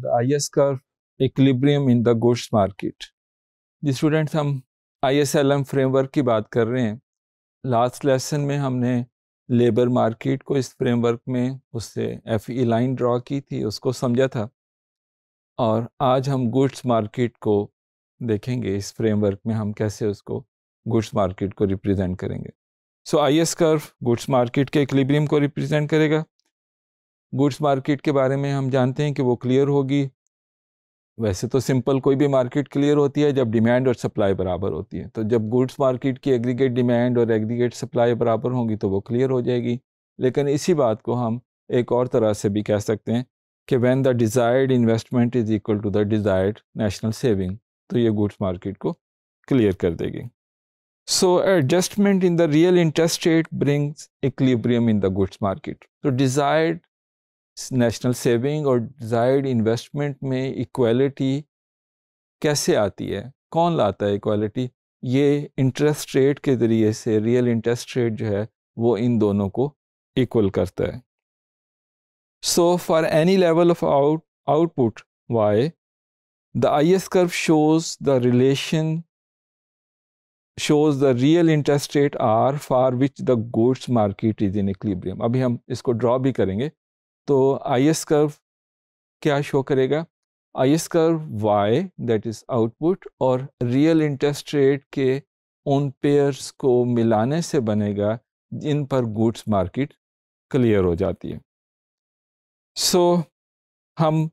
the IS curve equilibrium in the goods market. जी students हम I S L M framework की बात कर रहे हैं लास्ट लेसन में हमने लेबर मार्केट को इस फ्रेमवर्क में उससे एफ ई लाइन ड्रॉ की थी उसको समझा था और आज हम गुड्स मार्केट को देखेंगे इस फ्रेमवर्क में हम कैसे उसको गुड्स मार्केट को रिप्रेजेंट करेंगे so I S curve goods market के इक्लिब्रियम को रिप्रेजेंट करेगा गुड्स मार्केट के बारे में हम जानते हैं कि वो क्लियर होगी वैसे तो सिंपल कोई भी मार्केट क्लियर होती है जब डिमांड और सप्लाई बराबर होती है तो जब गुड्स मार्केट की एग्रीगेट डिमांड और एग्रीगेट सप्लाई बराबर होंगी तो वो क्लियर हो जाएगी लेकिन इसी बात को हम एक और तरह से भी कह सकते हैं कि when the desired investment is equal to the desired national saving तो ये गुड्स मार्केट को क्लियर कर देगी so adjustment in the real interest rate brings equilibrium in the goods market तो डिज़ायर्ड नेशनल सेविंग और डिज़ायर्ड इन्वेस्टमेंट में equality कैसे आती है कौन लाता है इक्वलिटी ये इंटरेस्ट रेट के ज़रिए से रियल इंटरेस्ट रेट जो है वो इन दोनों को इक्वल करता है so for any level of out output Y the I S curve shows the relation shows the real interest rate r for which the goods market is in equilibrium अभी हम इसको ड्रॉ भी करेंगे तो I S curve क्या show करेगा I S curve Y that is output और real interest rate के उन पेयर्स को मिलाने से बनेगा जिन पर गुड्स मार्केट क्लियर हो जाती है सो so, हम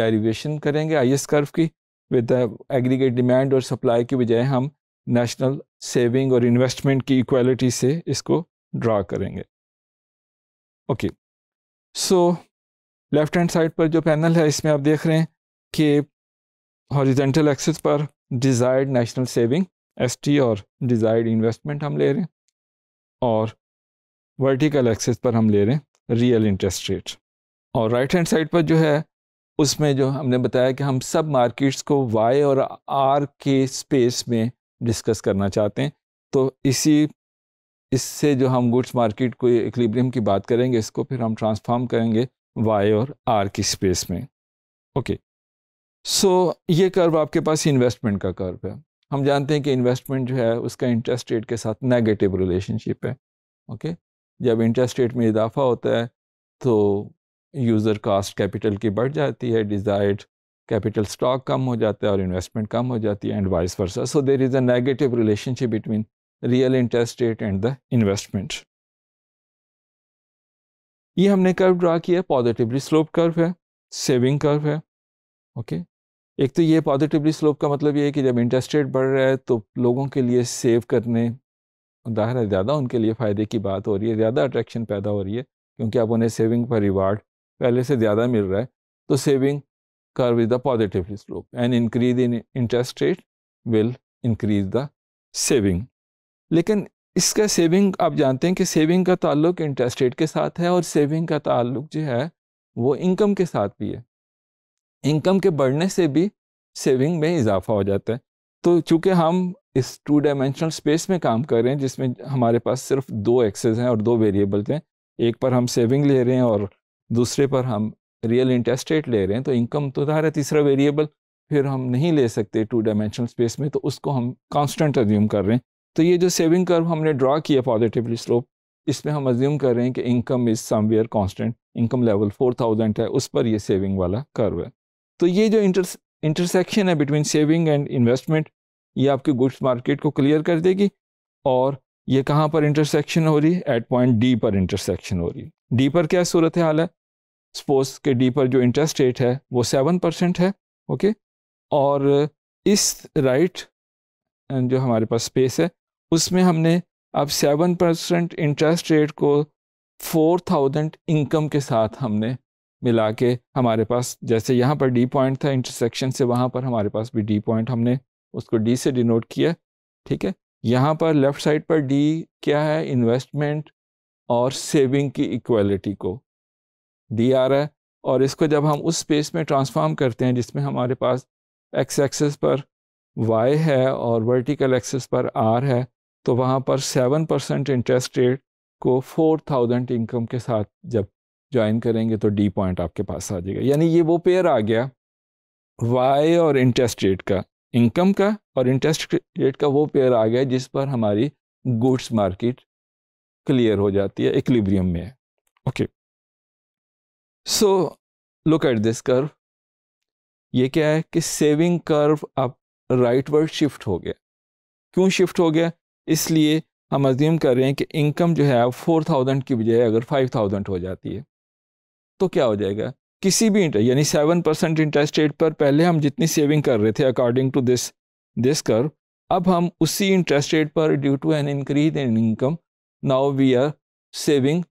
डेरिवेशन करेंगे आई एस कर्व की विद एग्रीगेट डिमांड और सप्लाई की बजाय हम नेशनल सेविंग और इन्वेस्टमेंट की इक्वालिटी से इसको ड्रा करेंगे okay okay. So left hand side पर जो पैनल है इसमें आप देख रहे हैं कि हॉरिजेंटल एक्सेस पर डिज़ायर्ड नेशनल सेविंग एसटी और डिज़ायर्ड इन्वेस्टमेंट हम ले रहे हैं और वर्टिकल एक्सेस पर हम ले रहे हैं रियल इंटरेस्ट रेट और राइट हैंड साइड पर जो है उसमें जो हमने बताया कि हम सब मार्केट्स को वाई और आर के स्पेस में डिस्कस करना चाहते हैं तो इसी इससे जो हम गुड्स मार्केट को इक्लिब्रियम की बात करेंगे इसको फिर हम ट्रांसफॉर्म करेंगे वाई और आर की स्पेस में ओके सो ये कर्व आपके पास इन्वेस्टमेंट का कर्व है हम जानते हैं कि इन्वेस्टमेंट जो है उसका इंटरेस्ट रेट के साथ नेगेटिव रिलेशनशिप है ओके जब इंटरेस्ट रेट में इजाफा होता है तो यूज़र कास्ट कैपिटल की बढ़ जाती है डिज़ायर्ड कैपिटल स्टॉक कम हो जाता है और इन्वेस्टमेंट कम हो जाती है and vice versa so there is a negative relationship between real interest rate and the investment ये हमने कर्व ड्रा किया पॉजिटिवली स्लोप कर्व है सेविंग कर्व है ओके okay? एक तो ये पॉजिटिवली स्लोप का मतलब ये है कि जब इंटरेस्ट रेट बढ़ रहा है तो लोगों के लिए सेव करने ज़ाहिर है ज़्यादा उनके लिए फ़ायदे की बात हो रही है ज़्यादा अट्रैक्शन पैदा हो रही है क्योंकि अब उन्हें सेविंग पर रिवार्ड पहले से ज़्यादा मिल रहा है तो saving curve is the positively slope and increase in interest rate will increase the saving लेकिन इसका सेविंग आप जानते हैं कि सेविंग का ताल्लुक इंटरेस्ट रेट के साथ है और सेविंग का ताल्लुक जो है वो इनकम के साथ भी है इनकम के बढ़ने से भी सेविंग में इजाफा हो जाता है तो चूँकि हम इस टू डायमेंशनल स्पेस में काम कर रहे हैं जिसमें हमारे पास सिर्फ दो एक्सेस हैं और दो वेरिएबल्स हैं एक पर हम सेविंग ले रहे हैं और दूसरे पर हम रियल इंटरेस्ट रेट ले रहे हैं तो इनकम तो रहा है तीसरा वेरिएबल फिर हम नहीं ले सकते टू डायमेंशनल स्पेस में तो उसको हम कांस्टेंट अज्यूम कर रहे हैं तो ये जो सेविंग कर्व हमने ड्रा किया पॉजिटिवली स्लोप इसमें हम अज्यूम कर रहे हैं कि income is somewhere constant income level 4000 है उस पर ये सेविंग वाला कर्व है तो ये जो इंटर इंटरसेक्शन है बिटवीन सेविंग एंड इन्वेस्टमेंट ये आपके गुड्स मार्केट को क्लियर कर देगी और ये कहाँ पर इंटरसेक्शन हो रही है एट पॉइंट डी पर इंटरसेक्शन हो रही है डी पर क्या सूरत हाल है सपोज के डी पर जो इंटरेस्ट रेट है वो सेवन परसेंट है ओके और इस राइट right, जो हमारे पास स्पेस है उसमें हमने अब सेवन परसेंट इंटरेस्ट रेट को फोर थाउजेंड इनकम के साथ हमने मिला के हमारे पास जैसे यहाँ पर डी पॉइंट था इंटरसेक्शन से वहाँ पर हमारे पास भी डी पॉइंट हमने उसको डी से डिनोट किया ठीक है यहाँ पर लेफ़्ट साइड पर डी क्या है इन्वेस्टमेंट और सेविंग की इक्वलिटी को डी आ रहा है और इसको जब हम उस स्पेस में ट्रांसफार्म करते हैं जिसमें हमारे पास एक्स एक्सेस पर वाई है और वर्टिकल एक्सेस पर आर है तो वहाँ पर सेवन परसेंट इंटरेस्ट रेट को फोर थाउजेंड इनकम के साथ जब ज्वाइन करेंगे तो डी पॉइंट आपके पास आ जाएगा यानी ये वो पेयर आ गया वाई और इंटरेस्ट रेट का इनकम का और इंटरेस्ट रेट का वो पेयर आ गया जिस पर हमारी गुड्स मार्केट क्लियर हो जाती है इक्लिब्रियम में है okay so look at this curve ये क्या है कि सेविंग कर्व अब राइट वर्ड शिफ्ट हो गया क्यों शिफ्ट हो गया इसलिए हम अज्यूम कर रहे हैं कि इनकम जो है फोर थाउजेंड की बजाय अगर फाइव थाउजेंड हो जाती है तो क्या हो जाएगा किसी भी इंटरेस्ट यानी सेवन परसेंट इंटरेस्ट रेट पर पहले हम जितनी सेविंग कर रहे थे अकॉर्डिंग टू दिस दिस कर अब हम उसी इंटरेस्ट रेट पर due to an increase in income now we are saving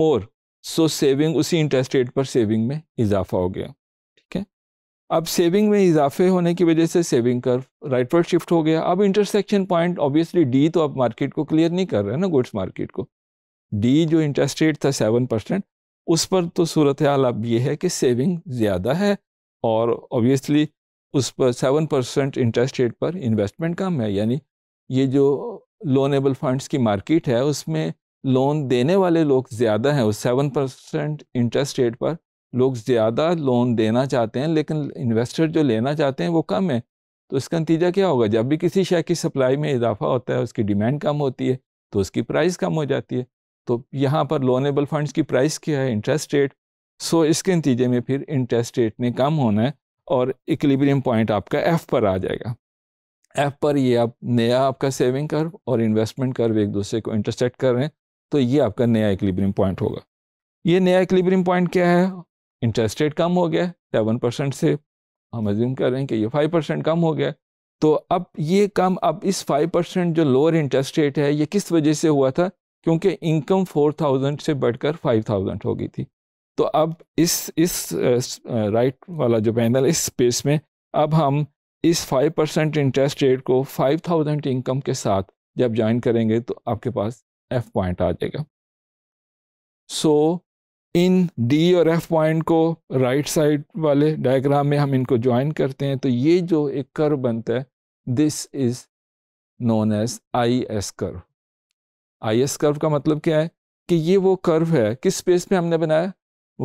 more so saving उसी इंटरेस्ट रेट पर सेविंग में इजाफा हो गया अब सेविंग में इजाफे होने की वजह से सेविंग राइट राइटवर्ड शिफ्ट हो गया अब इंटरसेक्शन पॉइंट ऑब्वियसली डी तो अब मार्केट को क्लियर नहीं कर रहे हैं ना गुड्स मार्केट को डी जो इंटरेस्ट रेट था सेवन परसेंट उस पर तो सूरत हाल अब ये है कि सेविंग ज़्यादा है और ऑब्वियसली उस पर सेवन परसेंट इंटरेस्ट रेट पर इन्वेस्टमेंट कम है यानी ये जो लोनेबल फंड्स की मार्केट है उसमें लोन देने वाले लोग ज़्यादा हैं उस सेवन परसेंट इंटरेस्ट रेट पर लोग ज़्यादा लोन देना चाहते हैं लेकिन इन्वेस्टर जो लेना चाहते हैं वो कम है तो इसका नतीजा क्या होगा जब भी किसी शेयर की सप्लाई में इजाफा होता है उसकी डिमांड कम होती है तो उसकी प्राइस कम हो जाती है तो यहाँ पर लोनेबल फंड्स की प्राइस क्या है इंटरेस्ट रेट सो इसके नतीजे में फिर इंटरेस्ट रेट ने कम होना है और इक्लिब्रियम पॉइंट आपका एफ़ पर आ जाएगा एफ़ पर ये आप नया आपका सेविंग कर्व और इन्वेस्टमेंट कर्व एक दूसरे को इंटरसेक्ट कर रहे हैं तो ये आपका नया इक्लिब्रियम पॉइंट होगा ये नया इक्लिब्रियम पॉइंट क्या है इंटरेस्ट रेट कम हो गया सेवन परसेंट से हम अज्यूम कर रहे हैं कि ये फाइव परसेंट कम हो गया तो अब ये कम अब इस फाइव परसेंट जो लोअर इंटरेस्ट रेट है ये किस वजह से हुआ था क्योंकि इनकम फोर थाउजेंड से बढ़कर फाइव थाउजेंड हो गई थी तो अब इस इस राइट वाला जो पैनल इस स्पेस में अब हम इस फाइव परसेंट इंटरेस्ट रेट को फाइव थाउजेंड इनकम के साथ जब ज्वाइन करेंगे तो आपके पास एफ पॉइंट आ जाएगा सो so, इन डी और एफ पॉइंट को राइट साइड वाले डायग्राम में हम इनको ज्वाइन करते हैं तो ये जो एक कर्व बनता है this is known as I S curve I S curve का मतलब क्या है कि ये वो कर्व है किस स्पेस में हमने बनाया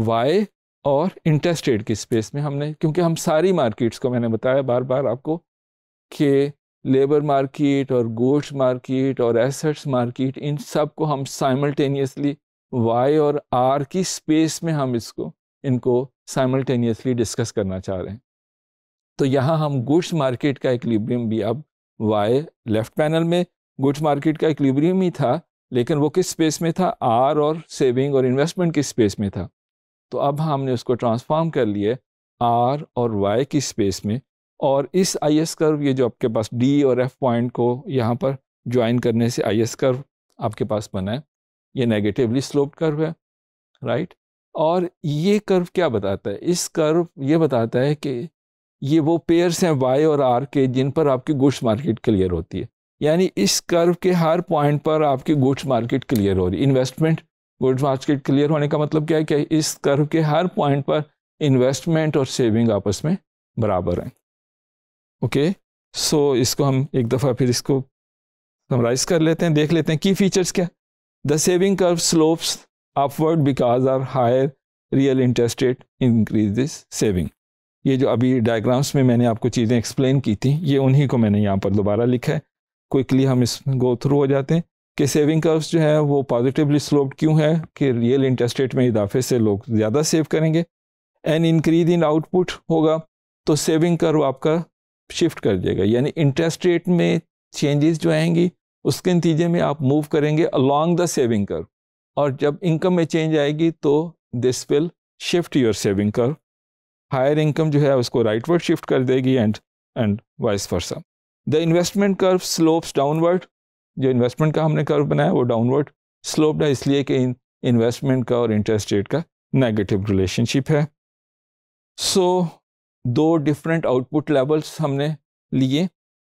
वाई और इंटरेस्टेड की स्पेस में हमने क्योंकि हम सारी मार्केट्स को मैंने बताया बार बार आपको कि लेबर मार्केट और गोड्स मार्केट और एसेट्स मार्केट इन सब को हम साइमल्टेनियसली वाई और आर की स्पेस में हम इसको इनको साइमल्टेनियसली डिस्कस करना चाह रहे हैं तो यहाँ हम गुड्स मार्केट का इक्लिब्रियम भी अब वाई लेफ्ट पैनल में गुड्स मार्केट का इक्लिब्रियम ही था लेकिन वो किस स्पेस में था आर और सेविंग और इन्वेस्टमेंट किस स्पेस में था तो अब हमने उसको ट्रांसफॉर्म कर लिए आर और वाई की स्पेस में और इस आई एस कर्व ये जो आपके पास डी और एफ पॉइंट को यहाँ पर ज्वाइन करने से आई एस कर्व आपके पास बना है ये नेगेटिवली स्लोप कर्व है राइट और ये कर्व क्या बताता है इस कर्व ये बताता है कि ये वो पेयर्स हैं वाई और आर के जिन पर आपकी गुड्स मार्केट क्लियर होती है यानी इस कर्व के हर पॉइंट पर आपकी गुड्स मार्केट क्लियर हो रही इन्वेस्टमेंट गुड्स मार्केट क्लियर होने का मतलब क्या है कि इस कर्व के हर पॉइंट पर इन्वेस्टमेंट और सेविंग आपस में बराबर हैं ओके सो इसको हम एक दफ़ा फिर इसको समराइज़ कर लेते हैं देख लेते हैं की फीचर्स क्या The saving curve slopes upward because our higher real interest rate increases saving. ये जो अभी डायग्राम्स में मैंने आपको चीज़ें एक्सप्लेन की थी ये उन्हीं को मैंने यहाँ पर दोबारा लिखा है क्विकली हम इस गो थ्रू हो जाते हैं कि सेविंग कर्व्स जो है वो पॉजिटिवली स्लोप्ड क्यों है कि रियल इंटरेस्ट रेट में इजाफे से लोग ज़्यादा सेव करेंगे एंड इंक्रीज इन आउटपुट होगा तो सेविंग कर्व आपका शिफ्ट कर देगा यानी इंटरेस्ट रेट में चेंजेस जो आएंगी उसके नतीजे में आप मूव करेंगे अलॉन्ग द सेविंग कर और जब इनकम में चेंज आएगी तो this will shift your saving curve higher income जो है उसको राइट वर्ड शिफ्ट कर देगी and and vice versa the investment curve slopes downward जो इन्वेस्टमेंट का हमने कर्व बनाया वो डाउनवर्ड स्लोप्ड है इसलिए कि इन्वेस्टमेंट का और इंटरेस्ट रेट का नेगेटिव रिलेशनशिप है सो so, दो डिफरेंट आउटपुट लेवल्स हमने लिए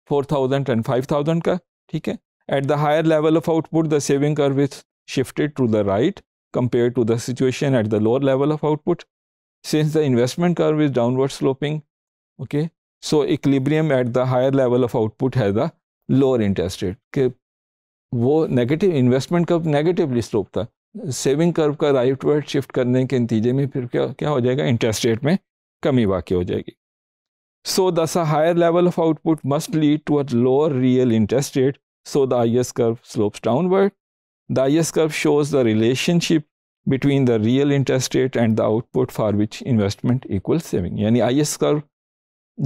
four thousand and five thousand का ठीक है At the higher level of output, the saving curve is shifted to the right compared to the situation at the lower level of output. Since the investment curve is downward sloping, okay, so equilibrium at the higher level of output has a lower interest rate. के wo negative investment curve negatively sloped tha saving curve ka rightward shift karne ke के mein fir kya kya ho jayega interest rate mein kami waqi ho jayegi so so thus higher level of output must lead to a lower real interest rate So the IS curve slopes downward. The IS curve shows the relationship between the real interest rate and the output for which investment equals saving. यानी IS curve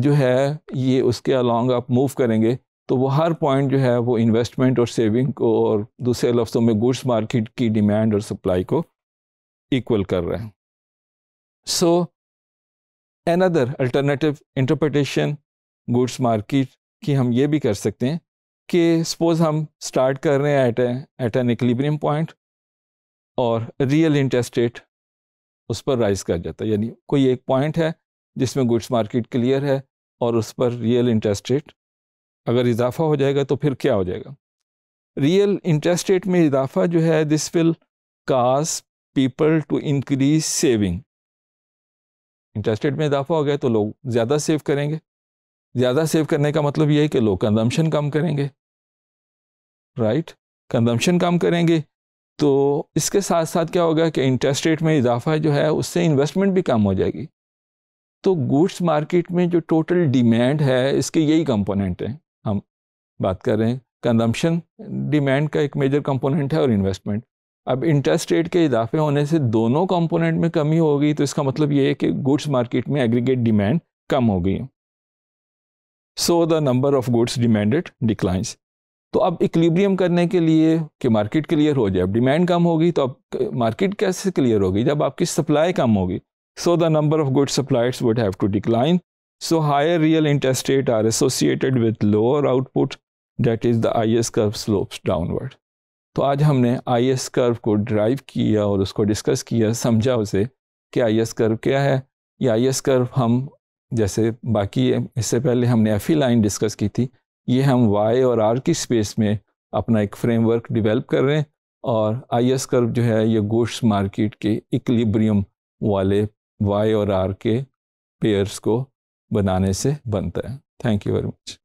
जो है ये उसके along आप move करेंगे तो वो हर point जो है वो investment और saving को और दूसरे लफ्ज़ों में goods market की demand और supply को equal कर रहे हैं So another alternative interpretation goods market की हम ये भी कर सकते हैं कि सपोज हम स्टार्ट कर रहे हैं at at an equilibrium point और रियल इंटरेस्ट रेट उस पर राइज कर जाता है यानी कोई एक पॉइंट है जिसमें गुड्स मार्केट क्लियर है और उस पर रियल इंटरेस्ट रेट अगर इजाफा हो जाएगा तो फिर क्या हो जाएगा रियल इंटरेस्ट रेट में इजाफा जो है this will cause people to increase saving interest rate में इजाफा हो गया तो लोग ज़्यादा सेव करेंगे ज़्यादा सेव करने का मतलब ये है कि लोग कंजम्पशन कम करेंगे राइट कंजम्पशन कम करेंगे तो इसके साथ साथ क्या होगा कि इंटरेस्ट रेट में इजाफा जो है उससे इन्वेस्टमेंट भी कम हो जाएगी तो गुड्स मार्केट में जो टोटल डिमांड है इसके यही कंपोनेंट हैं हम बात कर रहे हैं कंजम्पशन डिमांड का एक मेजर कंपोनेंट है और इन्वेस्टमेंट अब इंटरेस्ट रेट के इजाफे होने से दोनों कंपोनेंट में कमी होगी तो इसका मतलब ये है कि गुड्स मार्केट में एग्रीगेट डिमांड कम हो गई है so the number of goods demanded declines तो अब इक्लिब्रियम करने के लिए कि मार्केट क्लियर हो जाए अब डिमांड कम होगी तो अब मार्केट कैसे क्लियर होगी जब आपकी सप्लाई कम होगी so the number of good supplieds would have to decline so higher real interest rate are associated with lower output that is the I S curve slopes downward तो आज हमने I S curve को derive किया और उसको discuss किया समझा उसे कि आई एस कर्व क्या है या आई एस कर्व हम जैसे बाकी इससे पहले हमने एफ ई लाइन डिस्कस की थी ये हम वाई और आर की स्पेस में अपना एक फ्रेमवर्क डेवलप कर रहे हैं और आई एस कर्व जो है ये गोश्त मार्केट के इक्लिब्रियम वाले वाई और आर के पेयर्स को बनाने से बनता है थैंक यू वेरी मच